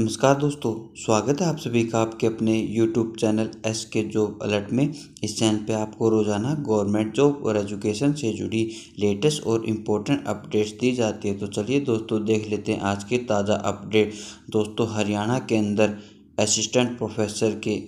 नमस्कार दोस्तों स्वागत है आप सभी का आपके अपने YouTube channel S K job alert में इस चैनल पे आपको रोज़ाना गवर्नमेंट जॉब और एजुकेशन से जुड़ी लेटेस्ट और इम्पोर्टेंट अपडेट्स दी जाती है तो चलिए दोस्तों देख लेते हैं आज के ताज़ा अपडेट दोस्तों हरियाणा के अंदर असिस्टेंट प्रोफेसर के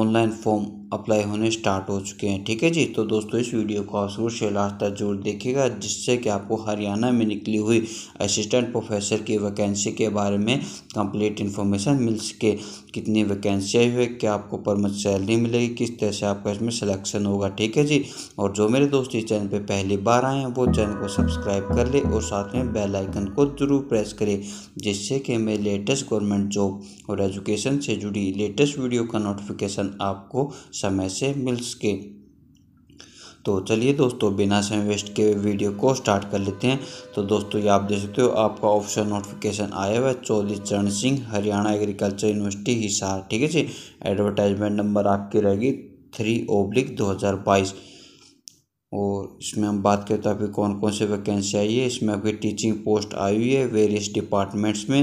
ऑनलाइन फॉर्म अप्लाई होने स्टार्ट हो चुके हैं ठीक है जी तो दोस्तों इस वीडियो को आप जरूर से लास्ट तक जरूर देखिएगा जिससे कि आपको हरियाणा में निकली हुई असिस्टेंट प्रोफेसर की वैकेंसी के बारे में कंप्लीट इन्फॉर्मेशन मिल सके कितनी वैकेंसी आई हुई क्या आपको परमिट सैलरी मिलेगी किस तरह से आपका इसमें सिलेक्शन होगा ठीक है जी और जो मेरे दोस्त इस चैनल पर पहली बार आए हैं वो चैनल को सब्सक्राइब कर ले और साथ में बेलाइकन को जरूर प्रेस करें जिससे कि मैं लेटेस्ट गवर्नमेंट जॉब और एजुकेशन से जुड़ी लेटेस्ट वीडियो का नोटिफिकेशन आपको समय से मिल सके तो चलिए दोस्तों बिना समय वेस्ट के वीडियो को स्टार्ट कर लेते हैं तो दोस्तों ये आप देख सकते हो आपका ऑप्शन नोटिफिकेशन आया हुआ है चौधरी चरण सिंह हरियाणा एग्रीकल्चर यूनिवर्सिटी हिसार ठीक है जी एडवर्टाइजमेंट नंबर आपकी रहेगी थ्री ओब्लिक दो हज़ार बाईस और इसमें हम बात करें तो अभी कौन कौन से वैकेंसी आई है इसमें अभी टीचिंग पोस्ट आई हुई है वेरियस डिपार्टमेंट्स में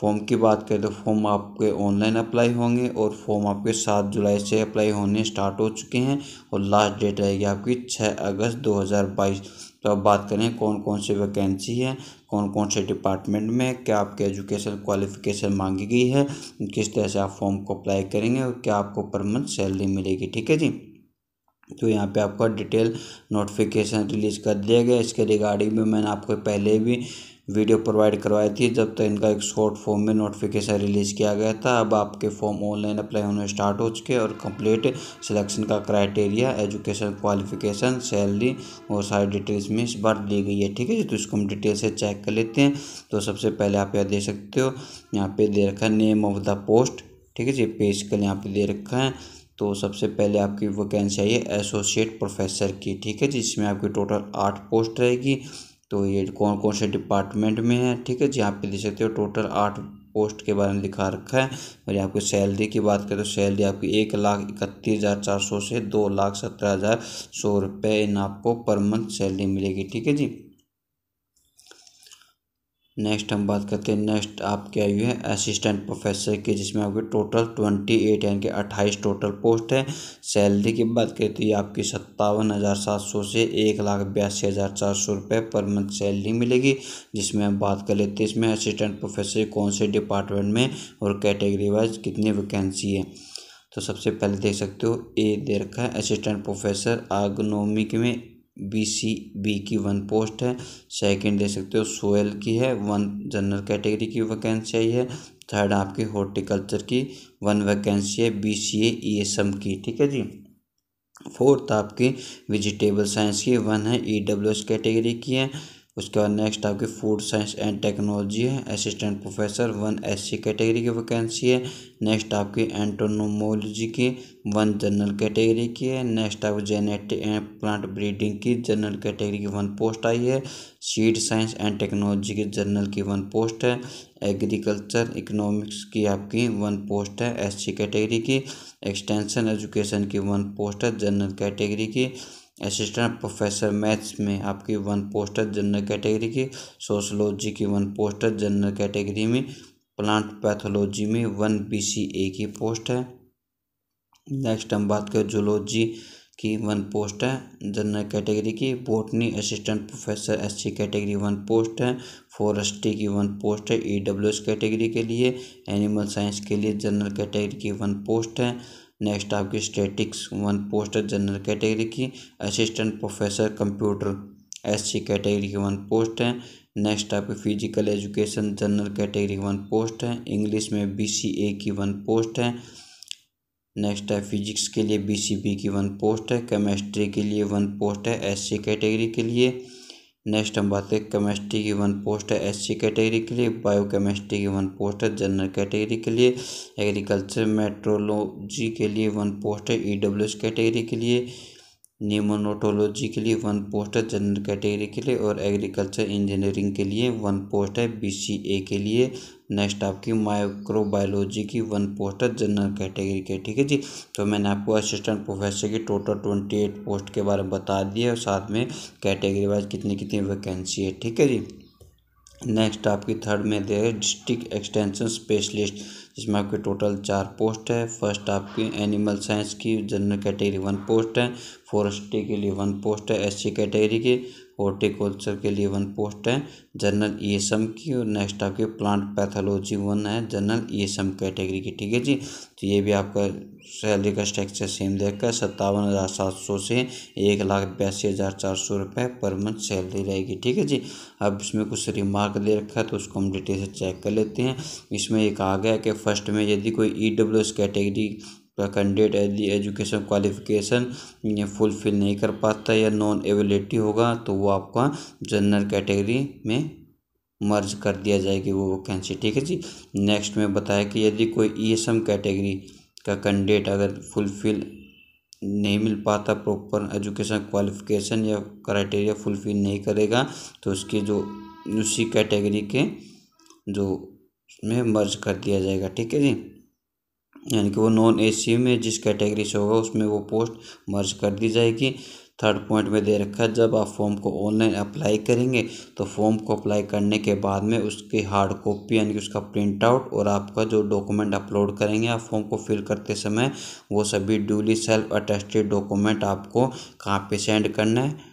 फॉर्म की बात करें तो फॉर्म आपके ऑनलाइन अप्लाई होंगे और फॉर्म आपके सात जुलाई से अप्लाई होने स्टार्ट हो चुके हैं और लास्ट डेट रहेगी आपकी छः अगस्त 2022 तो अब बात करें कौन कौन सी वैकेंसी है कौन कौन से डिपार्टमेंट में क्या आपके एजुकेशन क्वालिफिकेशन मांगी गई है किस तरह से आप फॉर्म को अप्लाई करेंगे और क्या आपको पर मंथ सैलरी मिलेगी ठीक है जी तो यहाँ पे आपका डिटेल नोटिफिकेशन रिलीज़ कर दिया गया इसके रिगार्डिंग भी मैंने आपको पहले भी वीडियो प्रोवाइड करवाई थी जब तक इनका एक शॉर्ट फॉर्म में नोटिफिकेशन रिलीज़ किया गया था अब आपके फॉर्म ऑनलाइन अप्लाई होने स्टार्ट हो चुके और कंप्लीट सिलेक्शन का क्राइटेरिया एजुकेशन क्वालिफिकेशन सैलरी और सारी डिटेल्स में इस बार दी गई है ठीक है तो इसको हम डिटेल से चेक कर लेते हैं तो सबसे पहले आप यहाँ दे सकते हो यहाँ पे दे रखा है नेम ऑफ द पोस्ट ठीक है जी पेज कल यहाँ पे दे रखा है तो सबसे पहले आपकी वैकेंसी आई है एसोसिएट प्रोफेसर की ठीक है जिसमें आपकी टोटल आठ पोस्ट रहेगी तो ये कौन कौन से डिपार्टमेंट में है ठीक है जी पे देख सकते हो टोटल आठ पोस्ट के बारे में दिखा रखा है और आपकी सैलरी की बात करें तो सैलरी आपकी एक लाख इकतीस हज़ार चार सौ से दो लाख सत्रह हज़ार सौ रुपये इन आपको पर मंथ सैलरी मिलेगी ठीक है जी नेक्स्ट हम बात करते हैं नेक्स्ट आपके आई हुए है असिस्टेंट प्रोफेसर के जिसमें आपके टोटल ट्वेंटी एट यानी कि अट्ठाईस टोटल पोस्ट है सैलरी की बात करें तो ये आपकी सत्तावन हज़ार सात सौ से एक लाख बयासी हज़ार चार सौ रुपये पर मंथ सैलरी मिलेगी जिसमें हम बात कर लेते हैं इसमें असिस्टेंट प्रोफेसर कौन से डिपार्टमेंट में और कैटेगरी वाइज कितनी वैकेंसी है तो सबसे पहले देख सकते हो ए दे रखा है असिस्टेंट प्रोफेसर आगनोमिक में बी सी बी की वन पोस्ट है सेकंड दे सकते हो सोयल की है वन जनरल कैटेगरी की वैकेंसी आई है थर्ड आपकी हॉर्टिकल्चर की वन वैकेंसी है B C A S M की ठीक है जी फोर्थ आपकी वेजिटेबल साइंस की वन है ई डब्ल्यू एस कैटेगरी की है उसके बाद नेक्स्ट आपकी फूड साइंस एंड टेक्नोलॉजी है assistant professor one S C category की वैकेंसी है नेक्स्ट आपकी एंटोनोमोलॉजी की वन जनरल कैटेगरी की है नेक्स्ट आपकी जेनेटिक एंड प्लांट ब्रीडिंग की जनरल कैटेगरी की वन पोस्ट आई है सीड साइंस एंड टेक्नोलॉजी की जनरल की वन पोस्ट है एग्रीकल्चर इकोनॉमिक्स की आपकी वन पोस्ट है एस सी कैटेगरी की एक्सटेंशन एजुकेशन की वन पोस्ट है जनरल कैटेगरी की असिस्टेंट प्रोफेसर मैथ्स में आपकी वन पोस्टर जनरल कैटेगरी की सोशलॉजी की वन पोस्टर जनरल कैटेगरी में प्लांट पैथोलॉजी में वन बी की पोस्ट है नेक्स्ट हम बात करें जूलॉजी की वन पोस्ट है जनरल कैटेगरी की botany assistant professor S C category one post है फॉरेस्ट्री की वन पोस्ट है ई डब्ल्यू एस कैटेगरी के लिए एनिमल साइंस के लिए जनरल कैटेगरी की वन पोस्ट है नेक्स्ट आपकी स्टेटिक्स वन पोस्ट है जनरल कैटेगरी की assistant professor computer S C category की वन पोस्ट है नेक्स्ट आपकी फिजिकल एजुकेशन जनरल कैटेगरी की वन पोस्ट है इंग्लिश में बी सी ए की वन पोस्ट है नेक्स्ट है फिजिक्स के लिए बी सी बी की वन पोस्ट है केमेस्ट्री के लिए वन पोस्ट है एस सी कैटेगरी के लिए नेक्स्ट हम बात करें केमिस्ट्री की वन पोस्ट है एस कैटेगरी के लिए बायोकेमिस्ट्री की वन पोस्ट है जनरल कैटेगरी के लिए एग्रीकल्चर मेट्रोलॉजी के लिए वन पोस्ट है ई कैटेगरी के लिए न्यूमोनोटोलॉजी के लिए वन पोस्ट है जनरल कैटेगरी के लिए और एग्रीकल्चर इंजीनियरिंग के लिए वन पोस्ट है बीसीए के लिए नेक्स्ट आपकी माइक्रोबायोलॉजी की वन पोस्ट है जनरल कैटेगरी के ठीक है जी तो मैंने आपको असिस्टेंट प्रोफेसर की टोटल ट्वेंटी एट पोस्ट के बारे में बता दिया और साथ में कैटेगरी वाइज कितनी कितनी वैकेंसी है ठीक है जी नेक्स्ट आपकी थर्ड में दे डिस्ट्रिक्ट एक्सटेंशन स्पेशलिस्ट जिसमें आपके टोटल चार पोस्ट है फर्स्ट आपकी एनिमल साइंस की जनरल कैटेगरी वन पोस्ट है फॉरेस्ट्री के लिए वन पोस्ट है एस कैटेगरी की हॉर्टिकल्चर के लिए वन पोस्ट है जनरल ई एस एम की और नेक्स्ट आपके प्लांट पैथोलॉजी वन है general E S M category की ठीक है जी तो ये भी आपका सैलरी का स्ट्रक्चर सेम देखकर सत्तावन हज़ार सात सौ से एक लाख बयासी हज़ार चार सौ रुपये पर मंथ सैलरी रहेगी ठीक है जी अब इसमें कुछ रिमार्क दे रखा है तो उसको हम डिटेल से चेक कर लेते हैं इसमें एक आ गया कि फर्स्ट में यदि कोई ई डब्ल्यू एस कैटेगरी यदि एजुकेशन क्वालिफिकेशन फुलफिल नहीं कर पाता या नॉन एबिलिटी होगा तो वो आपका जनरल कैटेगरी में मर्ज कर दिया जाएगी वो वैकेंसी ठीक है जी नेक्स्ट में बताया कि यदि कोई ईएसएम कैटेगरी का कैंडिडेट अगर फुलफिल नहीं मिल पाता प्रॉपर एजुकेशन क्वालिफिकेशन या क्राइटेरिया फुलफिल नहीं करेगा तो उसकी जो उसी कैटेगरी के जो में मर्ज कर दिया जाएगा ठीक है जी यानी कि वो नॉन ए में जिस कैटेगरी से होगा उसमें वो पोस्ट मर्ज कर दी जाएगी थर्ड पॉइंट में दे रखा है जब आप फॉर्म को ऑनलाइन अप्लाई करेंगे तो फॉर्म को अप्लाई करने के बाद में उसकी हार्ड कॉपी यानी कि उसका प्रिंट आउट और आपका जो डॉक्यूमेंट अपलोड करेंगे आप फॉर्म को फिल करते समय वो सभी ड्यूली सेल्फ अटेस्टेड डॉक्यूमेंट आपको कहाँ पे सेंड करना है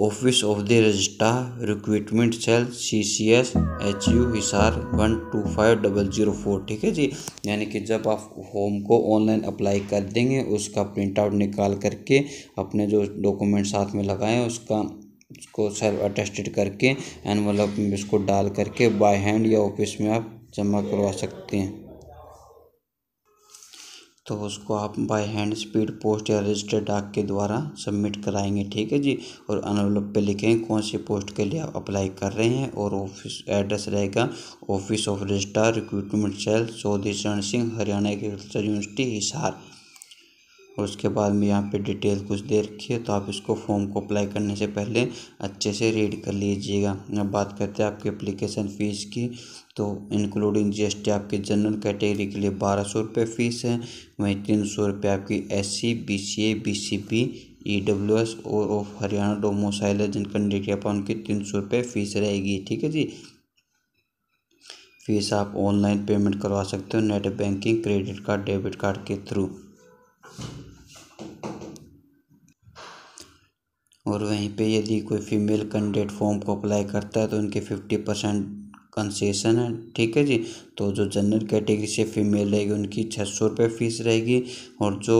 office of the registrar recruitment cell C C S H U Hisar one two five double zero four ठीक है जी यानी कि जब आप होम को ऑनलाइन अप्लाई कर देंगे उसका प्रिंट आउट निकाल करके अपने जो डॉक्यूमेंट साथ में लगाएं उसका उसको सेल्फ अटेस्टेड करके एनवलप में उसको डाल करके बाय हैंड या ऑफिस में आप जमा करवा सकते हैं तो उसको आप बाय हैंड स्पीड पोस्ट या रजिस्टर डाक के द्वारा सबमिट कराएंगे ठीक है जी और अनवलप पे लिखेंगे कौन सी पोस्ट के लिए आप अप्लाई कर रहे हैं और ऑफिस एड्रेस रहेगा office of registrar recruitment cell Chaudhary Sharan Singh Haryana agriculture university Hisar और उसके बाद में यहाँ पे डिटेल कुछ दे रखी है तो आप इसको फॉर्म को अप्लाई करने से पहले अच्छे से रीड कर लीजिएगा अब बात करते हैं आपकी अप्लीकेशन फ़ीस की तो इंक्लूडिंग जी एस टी आपके जनरल कैटेगरी के लिए बारह सौ रुपये फ़ीस है वहीं तीन सौ रुपये आपकी S C B C A B C P E W S और ऑफ हरियाणा डोमोसाइल है जिनका डिग्री अपन उनकी तीन सौ रुपये फ़ीस रहेगी ठीक है जी फीस आप ऑनलाइन पेमेंट करवा सकते हो net banking credit card debit card के थ्रू और वहीं पे यदि कोई फीमेल कैंडिडेट फॉर्म को अप्लाई करता है तो उनके फिफ्टी परसेंट कंसेशन है ठीक है जी तो जो जनरल कैटेगरी से फीमेल रहेगी उनकी छः सौ रुपये फीस रहेगी और जो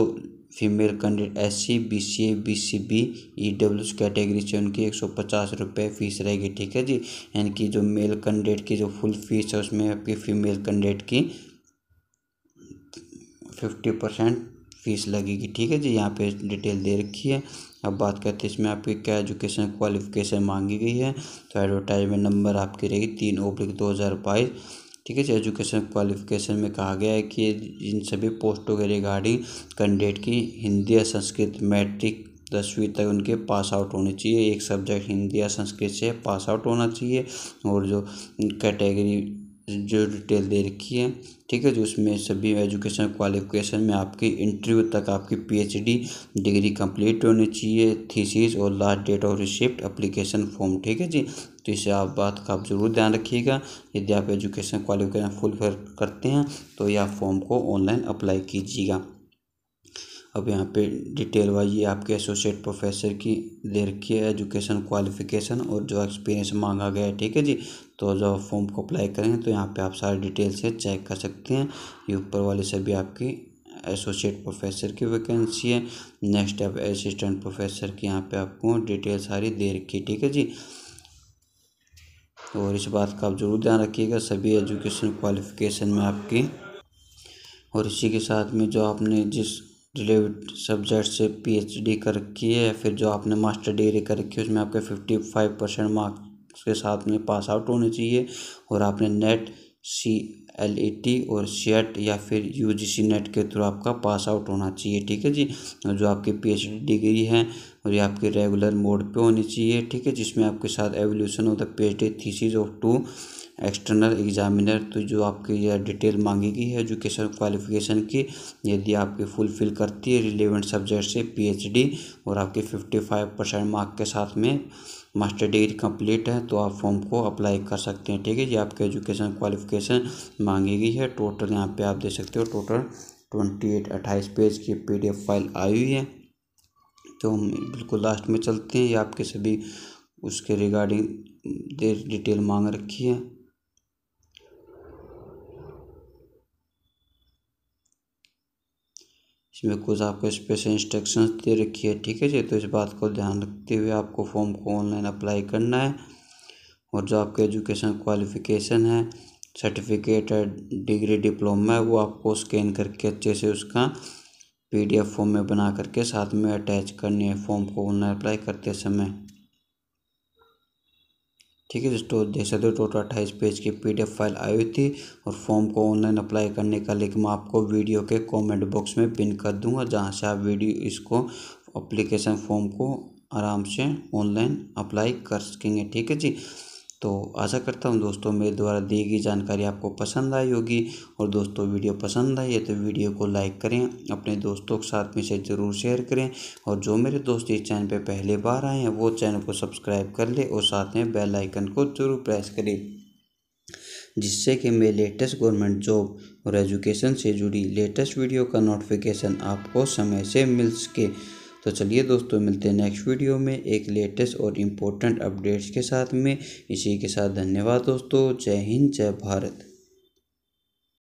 female candidate S C B C A B C B E W category से उनकी एक सौ पचास रुपये फ़ीस रहेगी ठीक है जी यानी कि जो मेल कैंडिडेट की जो फुल फीस है उसमें आपकी फीमेल कैंडिडेट की फिफ्टी परसेंट फीस लगेगी ठीक है जी यहाँ पे डिटेल दे रखी है अब बात करते हैं इसमें आपकी क्या एजुकेशन क्वालिफिकेशन मांगी गई है तो एडवर्टाइजमेंट नंबर आपकी रहेगी तीन ओब्लिक दो हज़ार बाईस ठीक है एजुकेशन क्वालिफिकेशन में कहा गया है कि इन सभी पोस्टों के रिगार्डिंग कैंडिडेट की हिंदी या संस्कृत मैट्रिक दसवीं तक उनके पास आउट होने चाहिए एक सब्जेक्ट हिंदी या संस्कृत से पास आउट होना चाहिए और जो कैटेगरी जो डिटेल दे रखी है ठीक है जो उसमें सभी एजुकेशन क्वालिफिकेशन में आपकी इंटरव्यू तक आपकी पीएचडी डिग्री कंप्लीट होनी चाहिए थीसीस और last date of receipt application form ठीक है जी तो इसे आप बात का आप ज़रूर ध्यान रखिएगा यदि आप एजुकेशन क्वालिफिकेशन फुलफिल करते हैं तो यह फॉर्म को ऑनलाइन अप्लाई कीजिएगा अब यहाँ पे डिटेल वाइज ये आपके एसोसिएट प्रोफेसर की दे रखी है एजुकेशन क्वालिफिकेशन और जो एक्सपीरियंस मांगा गया है ठीक है जी तो जब फॉर्म को अप्लाई करेंगे तो यहाँ पे आप सारी डिटेल से चेक कर सकते हैं ये ऊपर वाले से भी आपकी एसोसिएट प्रोफेसर की वैकेंसी है नेक्स्ट आप असिस्टेंट प्रोफेसर की यहाँ पर आपको डिटेल सारी दे रखी है ठीक है जी और इस बात का आप ज़रूर ध्यान रखिएगा सभी एजुकेशन क्वालिफिकेशन में आपकी और इसी के साथ में जो आपने जिस डिलीवड सब्जेक्ट से पीएचडी कर रखी है फिर जो आपने मास्टर डिग्री कर रखी है उसमें आपके फिफ्टी फाइव परसेंट मार्क्स के साथ में पास आउट होने चाहिए और आपने net C L E T और सेट e या फिर यू जी सी नेट के थ्रू आपका पास आउट होना चाहिए ठीक है जी और जो आपकी पी एच डी डिग्री है और ये आपकी रेगुलर मोड पे होनी चाहिए ठीक है जिसमें आपके साथ evolution of the P H D thesis of two external examiner तो जो आपकी यह डिटेल मांगेगी है एजुकेशन क्वालिफिकेशन की यदि आपकी फुलफिल करती है रिलेवेंट सब्जेक्ट से पीएचडी और आपके 55 परसेंट मार्क के साथ में मास्टर डिग्री कंप्लीट है तो आप फॉर्म को अप्लाई कर सकते हैं ठीक है ये आपके एजुकेशन क्वालिफिकेशन मांगेगी है टोटल यहाँ पर आप देख सकते हो टोटल ट्वेंटी एट अट्ठाईस पेज की पी फाइल आई हुई है तो हम बिल्कुल लास्ट में चलते हैं ये आपके सभी उसके रिगार्डिंग डिटेल मांग रखी है इसमें कुछ आपको स्पेशल इंस्ट्रक्शंस दे रखी है ठीक है जी तो इस बात को ध्यान रखते हुए आपको फॉर्म को ऑनलाइन अप्लाई करना है और जो आपके एजुकेशन क्वालिफिकेशन है सर्टिफिकेट है डिग्री डिप्लोमा है वो आपको स्कैन करके अच्छे से उसका पीडीएफ फॉर्म में बना करके साथ में अटैच करनी है फॉर्म को ऑनलाइन अप्लाई करते समय ठीक है दोस्तों देख सकते हो टोटल अट्ठाईस पेज की पीडीएफ फाइल आई हुई थी और फॉर्म को ऑनलाइन अप्लाई करने का लिंक मैं आपको वीडियो के कमेंट बॉक्स में पिन कर दूंगा जहाँ से आप वीडियो इसको अप्लीकेशन फॉर्म को आराम से ऑनलाइन अप्लाई कर सकेंगे ठीक है जी तो आशा करता हूँ दोस्तों मेरे द्वारा दी गई जानकारी आपको पसंद आई होगी और दोस्तों वीडियो पसंद आई है तो वीडियो को लाइक करें अपने दोस्तों के साथ में से ज़रूर शेयर करें और जो मेरे दोस्त इस चैनल पर पहले बार आए हैं वो चैनल को सब्सक्राइब कर ले और साथ में बेल आइकन को जरूर प्रेस करें जिससे कि मेरे लेटेस्ट गवर्नमेंट जॉब और एजुकेशन से जुड़ी लेटेस्ट वीडियो का नोटिफिकेशन आपको समय से मिल सके तो चलिए दोस्तों मिलते हैं नेक्स्ट वीडियो में एक लेटेस्ट और इम्पोर्टेंट अपडेट्स के साथ में इसी के साथ धन्यवाद दोस्तों जय हिंद जय भारत